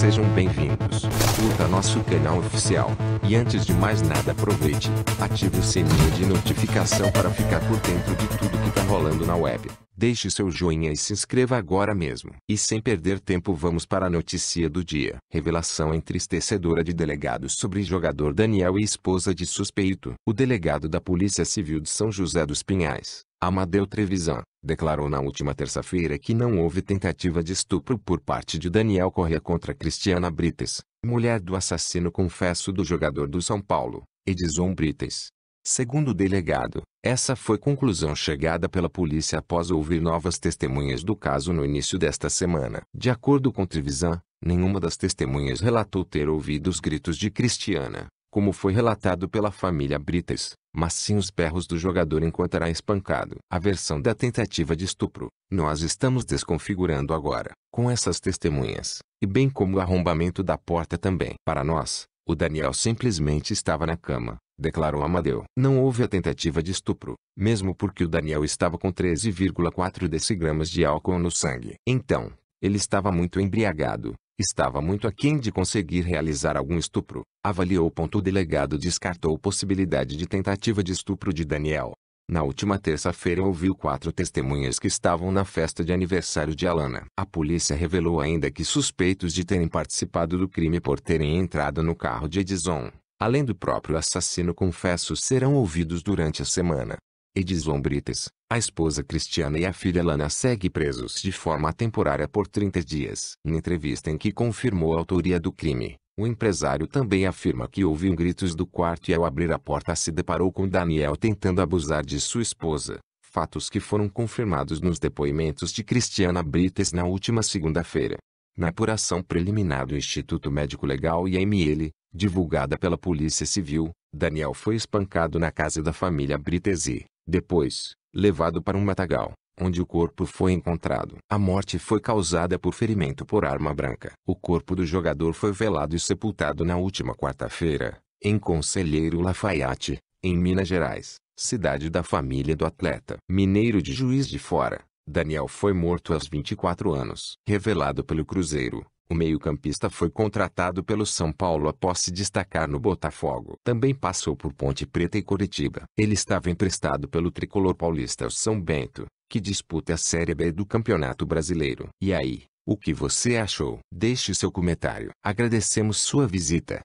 Sejam bem-vindos. Curta nosso canal oficial. E antes de mais nada, aproveite, ative o sininho de notificação para ficar por dentro de tudo que tá rolando na web. Deixe seu joinha e se inscreva agora mesmo. E sem perder tempo, vamos para a notícia do dia. Revelação entristecedora de delegados sobre jogador Daniel e esposa de suspeito. O delegado da Polícia Civil de São José dos Pinhais, Amadeu Trevisan, declarou na última terça-feira que não houve tentativa de estupro por parte de Daniel Correa contra Cristiana Brites, mulher do assassino confesso do jogador do São Paulo, Edison Brites. Segundo o delegado, essa foi conclusão chegada pela polícia após ouvir novas testemunhas do caso no início desta semana. De acordo com Trevisan, nenhuma das testemunhas relatou ter ouvido os gritos de Cristiana como foi relatado pela família Brites, mas sim os berros do jogador enquanto era espancado. A versão da tentativa de estupro, nós estamos desconfigurando agora, com essas testemunhas, e bem como o arrombamento da porta também. Para nós, o Daniel simplesmente estava na cama, declarou Amadeu. Não houve a tentativa de estupro, mesmo porque o Daniel estava com 13,4 decigramas de álcool no sangue. Então, ele estava muito embriagado, Estava muito aquém de conseguir realizar algum estupro, avaliou. O delegado descartou possibilidade de tentativa de estupro de Daniel. Na última terça-feira ouviu quatro testemunhas que estavam na festa de aniversário de Alana. A polícia revelou ainda que suspeitos de terem participado do crime por terem entrado no carro de Edison, além do próprio assassino confesso serão ouvidos durante a semana. Edison Brites, a esposa Cristiana e a filha Lana seguem presos de forma temporária por 30 dias. Em entrevista em que confirmou a autoria do crime, o empresário também afirma que ouviu gritos do quarto e ao abrir a porta se deparou com Daniel tentando abusar de sua esposa. Fatos que foram confirmados nos depoimentos de Cristiana Brites na última segunda-feira. Na apuração preliminar do Instituto Médico Legal IML, divulgada pela Polícia Civil, Daniel foi espancado na casa da família Brites e, depois, levado para um matagal, onde o corpo foi encontrado. A morte foi causada por ferimento por arma branca. O corpo do jogador foi velado e sepultado na última quarta-feira, em Conselheiro Lafayette, em Minas Gerais, cidade da família do atleta. Mineiro de Juiz de Fora, Daniel foi morto aos 24 anos. Revelado pelo Cruzeiro, o meio-campista foi contratado pelo São Paulo após se destacar no Botafogo. Também passou por Ponte Preta e Curitiba. Ele estava emprestado pelo tricolor paulista ao São Bento, que disputa a Série B do Campeonato Brasileiro. E aí, o que você achou? Deixe seu comentário. Agradecemos sua visita.